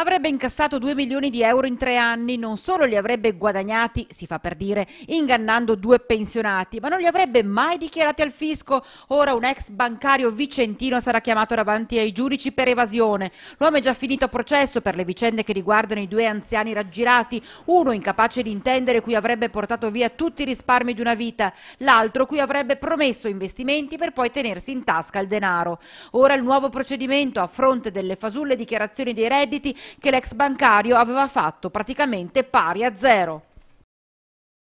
Avrebbe incassato 2 milioni di euro in tre anni, non solo li avrebbe guadagnati, si fa per dire, ingannando due pensionati, ma non li avrebbe mai dichiarati al fisco. Ora un ex bancario vicentino sarà chiamato davanti ai giudici per evasione. L'uomo è già finito a processo per le vicende che riguardano i due anziani raggirati, uno incapace di intendere cui avrebbe portato via tutti i risparmi di una vita, l'altro cui avrebbe promesso investimenti per poi tenersi in tasca il denaro. Ora il nuovo procedimento a fronte delle fasulle dichiarazioni dei redditi che l'ex bancario aveva fatto praticamente pari a zero.